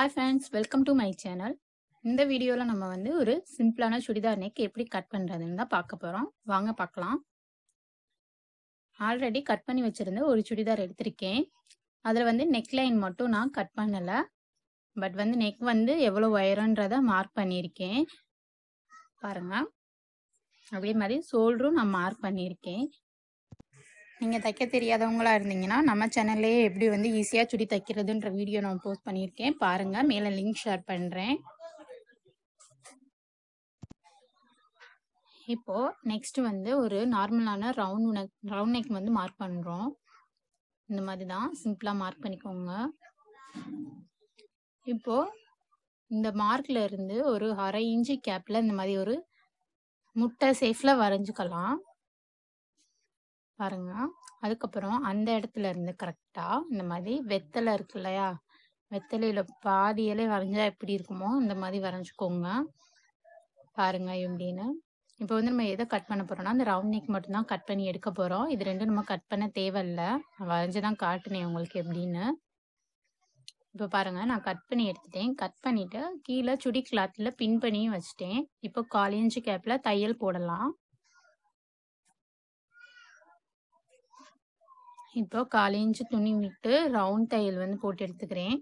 Hi friends welcome to my channel இந்த வீடியோவில் நம்ம வந்து ஒரு சிம்பிளான சுடிதார் நெக் எப்படி கட் பண்ணுறதுன்னு தான் பார்க்க போகிறோம் வாங்க பார்க்கலாம் ஆல்ரெடி கட் பண்ணி வச்சுருந்து ஒரு சுடிதார் எடுத்திருக்கேன் அதில் வந்து நெக் லைன் மட்டும் நான் கட் பண்ணலை பட் வந்து நெக் வந்து எவ்வளோ உயரன்றதை மார்க் பண்ணியிருக்கேன் பாருங்கள் அதே மாதிரி ஷோல்டரும் நான் மார்க் பண்ணியிருக்கேன் நீங்கள் தைக்க தெரியாதவங்களாக இருந்தீங்கன்னா நம்ம சேனல்லே எப்படி வந்து ஈஸியாக சுடி தைக்கிறதுன்ற வீடியோ நான் போஸ்ட் பண்ணியிருக்கேன் பாருங்கள் மேலே லிங்க் ஷேர் பண்ணுறேன் இப்போது நெக்ஸ்ட்டு வந்து ஒரு நார்மலான ரவுண்ட் நெக் ரவுண்ட் நெக் வந்து மார்க் பண்ணுறோம் இந்த மாதிரி தான் சிம்பிளாக மார்க் பண்ணிக்கோங்க இப்போது இந்த மார்க்கில் இருந்து ஒரு அரை இன்ச்சு கேப்பில் இந்த மாதிரி ஒரு முட்டை சேஃபில் வரைஞ்சிக்கலாம் பாருங்க அதுக்கப்புறம் அந்த இடத்துல இருந்து கரெக்டா இந்த மாதிரி வெத்தலை இருக்கு இல்லையா வெத்தலையில பாதி இலை வரைஞ்சா எப்படி இருக்குமோ இந்த மாதிரி வரைஞ்சிக்கோங்க பாருங்க எப்படின்னு இப்போ வந்து நம்ம எதை கட் பண்ண போறோம்னா அந்த ரவுண்ட் நெக் மட்டும்தான் கட் பண்ணி எடுக்க போறோம் இது ரெண்டும் நம்ம கட் பண்ண தேவையில்ல வரைஞ்சு தான் காட்டுனேன் உங்களுக்கு எப்படின்னு இப்போ பாருங்க நான் கட் பண்ணி எடுத்துட்டேன் கட் பண்ணிட்டு கீழே சுடி கிளாத்தில் பின் பண்ணி வச்சுட்டேன் இப்போ காலேஞ்சு கேப்பில் தையல் போடலாம் இப்போ கால் இன்ச்சு துணி விட்டு ரவுண்ட் தையல் வந்து போட்டு எடுத்துக்கிறேன்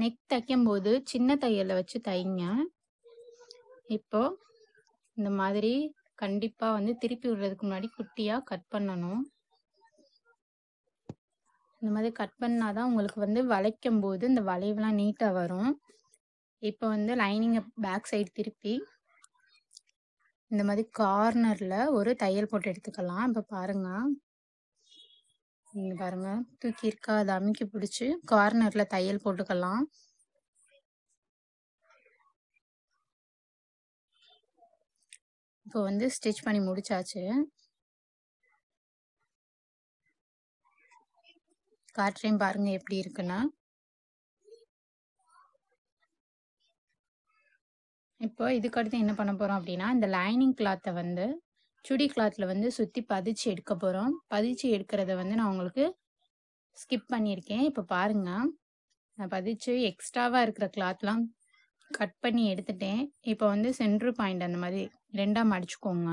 நெக் தைக்கும் போது சின்ன தையல வச்சு தைங்க இப்போ இந்த மாதிரி கண்டிப்பாக வந்து திருப்பி விடுறதுக்கு முன்னாடி குட்டியாக கட் பண்ணணும் இந்த மாதிரி கட் பண்ணாதான் உங்களுக்கு வந்து வளைக்கும் போது இந்த வளைவுலாம் நீட்டாக வரும் இப்போ வந்து லைனிங்கை பேக் சைடு திருப்பி இந்த மாதிரி கார்னரில் ஒரு தையல் போட்டு எடுத்துக்கலாம் இப்போ பாருங்கள் நீங்கள் பாருங்கள் தூக்கி இருக்கா அதை அமுக்கி பிடிச்சி கார்னரில் தையல் போட்டுக்கலாம் இப்போ வந்து ஸ்டிச் பண்ணி முடிச்சாச்சு காற்றையும் பாருங்கள் எப்படி இருக்குன்னா இப்போ அடுத்து என்ன பண்ண போகிறோம் அப்படின்னா இந்த லைனிங் கிளாத்தை வந்து சுடி கிளாத்தில் வந்து சுற்றி பதிச்சு எடுக்க போகிறோம் பதிச்சு எடுக்கிறத வந்து நான் உங்களுக்கு ஸ்கிப் பண்ணியிருக்கேன் இப்போ பாருங்கள் நான் பதிச்சு எக்ஸ்ட்ராவாக இருக்கிற கிளாத்லாம் கட் பண்ணி எடுத்துட்டேன் இப்போ வந்து சென்ட்ரு பாயிண்ட் அந்த மாதிரி ரெண்டாக மடிச்சுக்கோங்க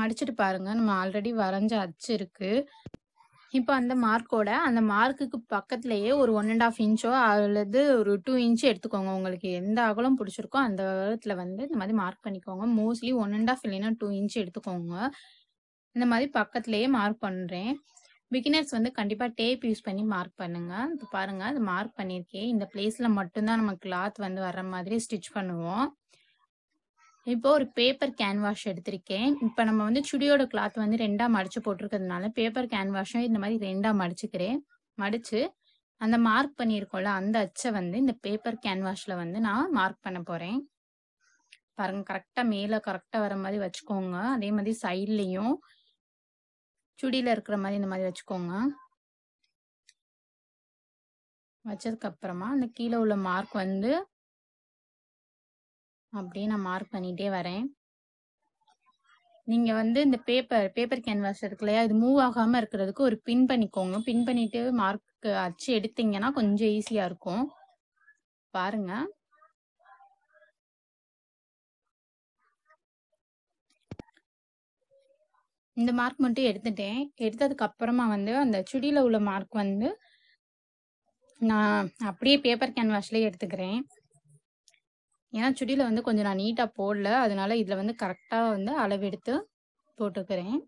மடிச்சுட்டு பாருங்கள் நம்ம ஆல்ரெடி வரைஞ்ச அச்சு இருக்குது இப்போ அந்த மார்க்கோட அந்த மார்க்குக்கு பக்கத்துலேயே ஒரு ஒன் அண்ட் ஆஃப் இன்ச்சோ அல்லது ஒரு டூ இன்ச் எடுத்துக்கோங்க உங்களுக்கு எந்த அகலம் பிடிச்சிருக்கோ அந்த அகலத்தில் வந்து இந்த மாதிரி மார்க் பண்ணிக்கோங்க மோஸ்ட்லி ஒன் அண்ட் ஆஃப் இல்லைன்னா டூ இன்ச் எடுத்துக்கோங்க இந்த மாதிரி பக்கத்துலேயே மார்க் பண்ணுறேன் பிகினர்ஸ் வந்து கண்டிப்பாக டேப் யூஸ் பண்ணி மார்க் பண்ணுங்கள் இப்போ பாருங்கள் அது மார்க் பண்ணியிருக்கேன் இந்த பிளேஸில் மட்டும்தான் நம்ம கிளாத் வந்து வர்ற மாதிரி ஸ்டிச் பண்ணுவோம் இப்போ ஒரு பேப்பர் கேன்வாஷ் எடுத்திருக்கேன் இப்போ நம்ம வந்து சுடியோட கிளாத் வந்து ரெண்டாக மடிச்சு போட்டிருக்கிறதுனால பேப்பர் கேன்வாஷும் இந்த மாதிரி ரெண்டாக மடிச்சுக்கிறேன் மடித்து அந்த மார்க் பண்ணியிருக்கோம்ல அந்த அச்சை வந்து இந்த பேப்பர் கேன்வாஷில் வந்து நான் மார்க் பண்ண போகிறேன் பாருங்க கரெக்டாக மேலே கரெக்டாக வர மாதிரி வச்சுக்கோங்க அதே மாதிரி சைட்லேயும் சுடியில் இருக்கிற மாதிரி இந்த மாதிரி வச்சுக்கோங்க வச்சதுக்கப்புறமா அந்த கீழே உள்ள மார்க் வந்து அப்படியே நான் மார்க் பண்ணிட்டே வரேன் நீங்கள் வந்து இந்த பேப்பர் பேப்பர் கேன்வாஸ் இருக்கு இல்லையா இது மூவ் ஆகாமல் இருக்கிறதுக்கு ஒரு பின் பண்ணிக்கோங்க பின் பண்ணிட்டு மார்க் அச்சு எடுத்தீங்கன்னா கொஞ்சம் ஈஸியாக இருக்கும் பாருங்க இந்த மார்க் மட்டும் எடுத்துட்டேன் எடுத்ததுக்கு அப்புறமா வந்து அந்த சுடியில் உள்ள மார்க் வந்து நான் அப்படியே பேப்பர் கேன்வாஸ்லேயே எடுத்துக்கிறேன் ஏன்னா சுடியில் வந்து கொஞ்சம் நான் நீட்டாக போடல அதனால இதில் வந்து கரெக்டாக வந்து அளவெடுத்து போட்டுக்கிறேன்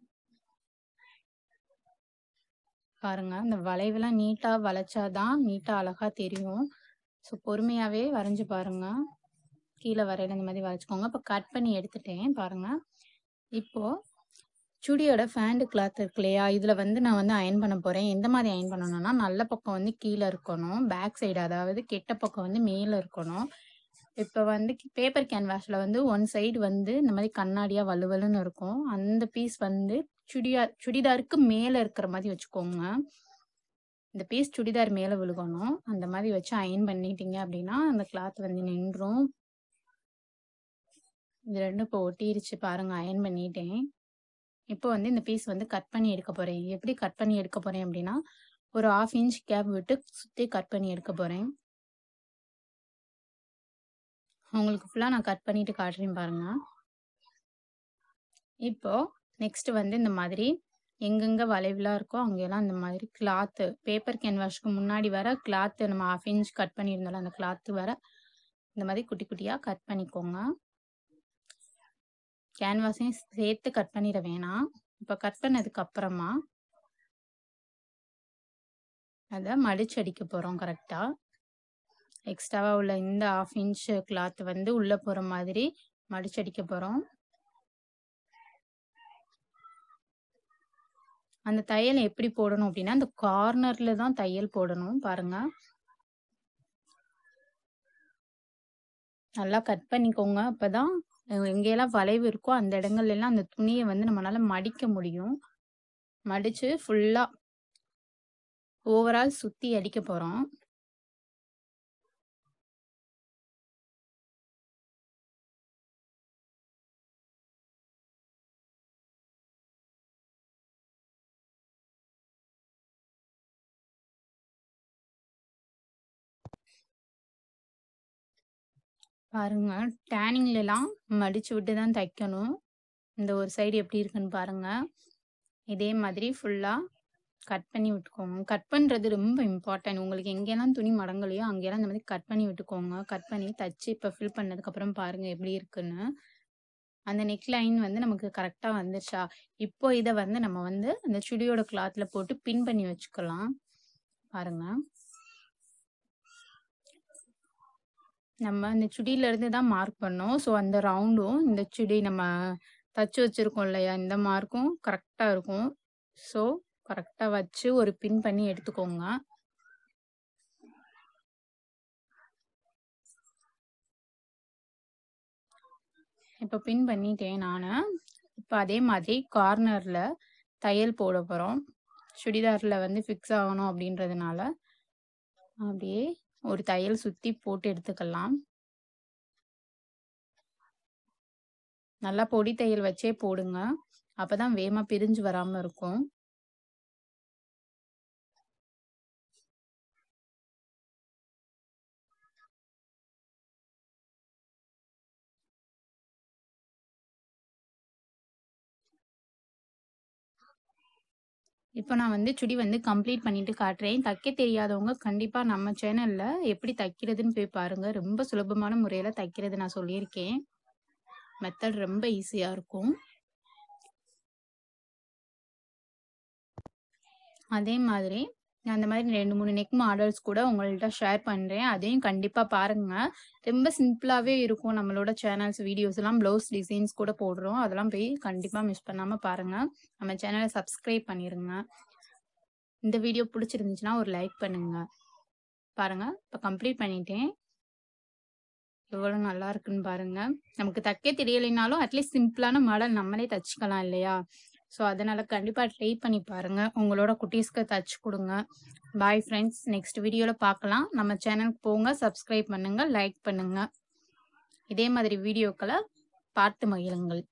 பாருங்க இந்த வளைவுலாம் நீட்டாக வளைச்சாதான் நீட்டாக அழகாக தெரியும் ஸோ பொறுமையாகவே வரைஞ்சி பாருங்க கீழே வரையில இந்த மாதிரி வரைச்சிக்கோங்க இப்போ கட் பண்ணி எடுத்துட்டேன் பாருங்க இப்போ சுடியோட ஃபேண்டு கிளாத் இருக்கு இல்லையா இதில் வந்து நான் வந்து அயன் பண்ண போகிறேன் எந்த மாதிரி அயன் பண்ணணும்னா நல்ல பக்கம் வந்து கீழே இருக்கணும் பேக் சைடு அதாவது கெட்ட பக்கம் வந்து மேலே இருக்கணும் இப்போ வந்து பேப்பர் கேன்வாஸில் வந்து ஒன் சைடு வந்து இந்த மாதிரி கண்ணாடியாக வலுவலுன்னு இருக்கும் அந்த பீஸ் வந்து சுடியார் சுடிதாருக்கு மேலே இருக்கிற மாதிரி வச்சுக்கோங்க இந்த பீஸ் சுடிதார் மேலே விழுகணும் அந்த மாதிரி வச்சு அயன் பண்ணிட்டீங்க அப்படின்னா அந்த கிளாத் வந்து நின்றும் இது ரெண்டும் இப்போ ஒட்டிருச்சு பாருங்க அயன் பண்ணிட்டேன் இப்போ வந்து இந்த பீஸ் வந்து கட் பண்ணி எடுக்க போகிறேன் எப்படி கட் பண்ணி எடுக்க போகிறேன் அப்படின்னா ஒரு ஆஃப் இன்ச் கேப் விட்டு சுற்றி கட் பண்ணி எடுக்க போகிறேன் உங்களுக்கு ஃபுல்லாக நான் கட் பண்ணிட்டு காட்டுறேன் பாருங்க இப்போ நெக்ஸ்ட் வந்து இந்த மாதிரி எங்கெங்கே வளைவுலாம் இருக்கோ அங்கெல்லாம் இந்த மாதிரி கிளாத்து பேப்பர் கேன்வாஷ்க்கு முன்னாடி வர கிளாத்து நம்ம ஹாஃப் இன்ச் கட் பண்ணியிருந்தோம்ல அந்த கிளாத்து வர இந்த மாதிரி குட்டி குட்டியாக கட் பண்ணிக்கோங்க கேன்வாஸையும் சேர்த்து கட் பண்ணிட வேணாம் இப்போ கட் பண்ணதுக்கு அப்புறமா அதை மடிச்சு அடிக்க போகிறோம் கரெக்டாக எக்ஸ்ட்ராவாக உள்ள இந்த ஆஃப் இன்ச் கிளாத் வந்து உள்ளே போகிற மாதிரி மடிச்சடிக்க போகிறோம் அந்த தையல் எப்படி போடணும் அப்படின்னா அந்த கார்னர்ல தான் தையல் போடணும் பாருங்க நல்லா கட் பண்ணிக்கோங்க அப்பதான் எங்கெல்லாம் வளைவு இருக்கோ அந்த இடங்கள்ல எல்லாம் அந்த துணியை வந்து நம்மளால மடிக்க முடியும் மடிச்சு ஃபுல்லா ஓவரால் சுத்தி அடிக்க போறோம் பாருங்க டேனிங்ல எல்லாம் மடிச்சு விட்டு தான் தைக்கணும் இந்த ஒரு சைடு எப்படி இருக்குன்னு பாருங்க இதே மாதிரி ஃபுல்லா கட் பண்ணி விட்டுக்கோங்க கட் பண்ணுறது ரொம்ப இம்பார்ட்டன்ட் உங்களுக்கு எங்கெல்லாம் துணி மடங்கலையோ அங்கெல்லாம் இந்த மாதிரி கட் பண்ணி விட்டுக்கோங்க கட் பண்ணி தச்சு இப்போ ஃபில் பண்ணதுக்கப்புறம் பாருங்கள் எப்படி இருக்குன்னு அந்த நெக் லைன் வந்து நமக்கு கரெக்டாக வந்துருச்சா இப்போ இதை வந்து நம்ம வந்து அந்த சுடியோட கிளாத்தில் போட்டு பின் பண்ணி வச்சுக்கலாம் பாருங்கள் நம்ம அந்த சுடியிலேருந்து தான் மார்க் பண்ணோம். ஸோ, அந்த ரவுண்டும், இந்த சுடி நம்ம தச்சு வச்சிருக்கோம் இல்லையா? இந்த மார்க்கும் கரெக்டா இருக்கும். ஸோ, கரெக்டா வச்சு ஒரு பின் பண்ணி எடுத்துக்கோங்க. இப்போ பின் பண்ணிட்டேன் நானு. இப்போ அதே மாதிரி கார்னர்ல தையல் போட போறோம். சுடிதார்ல வந்து ஃபிக்ஸ் ஆகணும் அப்படின்றதுனால, அப்படியே ஒரு தையல் சுத்தி போட்டு எடுத்துக்கலாம் நல்லா பொடி தையல் வச்சே போடுங்க அப்பதான் வேமா பிரிஞ்சு வராம இருக்கும் இப்போ நான் வந்து சுடி வந்து கம்ப்ளீட் பண்ணிட்டு காட்டுறேன் தைக்க தெரியாதவங்க கண்டிப்பாக நம்ம சேனலில் எப்படி தைக்கிறதுன்னு போய் பாருங்கள் ரொம்ப சுலபமான முறையில் தைக்கிறது நான் சொல்லியிருக்கேன் மெத்தட் ரொம்ப ஈஸியாக இருக்கும் அதே மாதிரி அந்த மாதிரி ரெண்டு மூணு நெக் மாடல்ஸ் கூட உங்கள்கிட்ட ஷேர் பண்ணுறேன் அதையும் கண்டிப்பாக பாருங்கள் ரொம்ப சிம்பிளாகவே இருக்கும் நம்மளோட சேனல்ஸ் வீடியோஸ் எல்லாம் ப்ளவுஸ் டிசைன்ஸ் கூட போடுறோம் அதெல்லாம் போய் கண்டிப்பாக மிஸ் பண்ணாமல் பாருங்கள் நம்ம சேனலை சப்ஸ்கிரைப் பண்ணிடுங்க இந்த வீடியோ பிடிச்சிருந்துச்சுன்னா ஒரு லைக் பண்ணுங்க பாருங்கள் இப்போ கம்ப்ளீட் பண்ணிட்டேன் எவ்வளோ நல்லா இருக்குன்னு பாருங்க நமக்கு தைக்க தெரியலைனாலும் அட்லீஸ்ட் சிம்பிளான மாடல் நம்மளே தச்சுக்கலாம் இல்லையா ஸோ அதனால் கண்டிப்பாக ட்ரை பண்ணி பாருங்கள் உங்களோட குட்டீஸ்க்கு தச்சு கொடுங்க பாய் ஃப்ரெண்ட்ஸ் நெக்ஸ்ட் வீடியோவில் பார்க்கலாம் நம்ம சேனலுக்கு போங்க சப்ஸ்கிரைப் பண்ணுங்கள் லைக் பண்ணுங்கள் இதே மாதிரி வீடியோக்களை பார்த்து மகிழுங்கள்